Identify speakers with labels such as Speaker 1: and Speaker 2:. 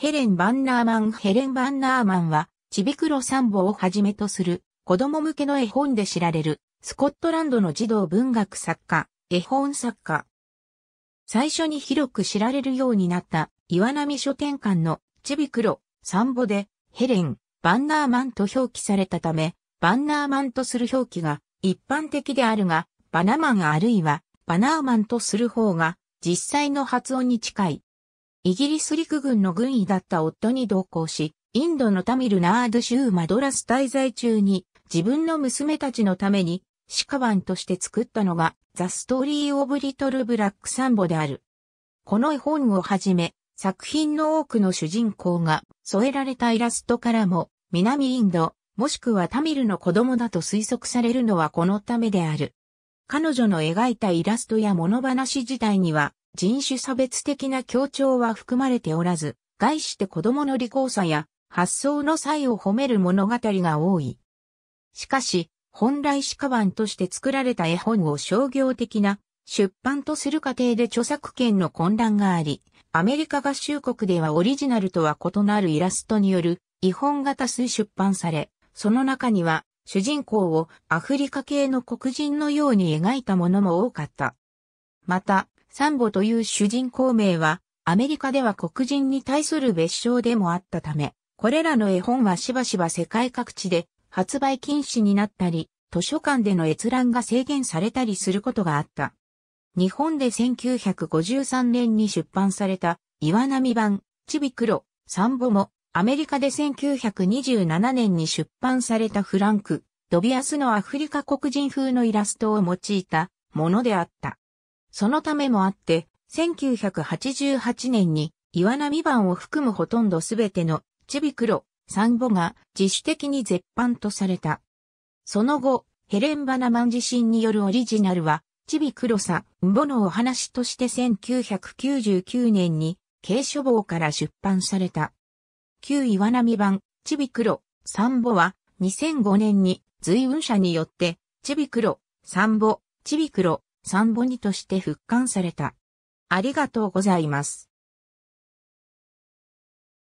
Speaker 1: ヘレン・バンナーマンヘレン・バンナーマンは、ちびくろサンボをはじめとする、子供向けの絵本で知られる、スコットランドの児童文学作家、絵本作家。最初に広く知られるようになった、岩波書店館のちびくろ、サンボで、ヘレン、バンナーマンと表記されたため、バンナーマンとする表記が一般的であるが、バナマンあるいは、バナーマンとする方が、実際の発音に近い。イギリス陸軍の軍医だった夫に同行し、インドのタミルナード州マドラス滞在中に自分の娘たちのためにシカバンとして作ったのがザ・ストーリー・オブ・リトル・ブラック・サンボである。この絵本をはじめ、作品の多くの主人公が添えられたイラストからも、南インド、もしくはタミルの子供だと推測されるのはこのためである。彼女の描いたイラストや物話自体には、人種差別的な協調は含まれておらず、概して子供の利口さや発想の際を褒める物語が多い。しかし、本来鹿版として作られた絵本を商業的な出版とする過程で著作権の混乱があり、アメリカ合衆国ではオリジナルとは異なるイラストによる違本が多数出版され、その中には主人公をアフリカ系の黒人のように描いたものも多かった。また、サンボという主人公名は、アメリカでは黒人に対する別称でもあったため、これらの絵本はしばしば世界各地で発売禁止になったり、図書館での閲覧が制限されたりすることがあった。日本で1953年に出版された岩波版、ちびくろ、サンボも、アメリカで1927年に出版されたフランク、ドビアスのアフリカ黒人風のイラストを用いたものであった。そのためもあって、1988年に岩波版を含むほとんどすべてのチビクロ、サンボが自主的に絶版とされた。その後、ヘレン・バナマン自身によるオリジナルは、チビクロサ、ンボのお話として1999年に、軽書房から出版された。旧岩波版、チビクロ、サンボは、2005年に随分社によって、チビクロ、サンボ、チビクロ、三ボニとして復刊された。ありがとうございます。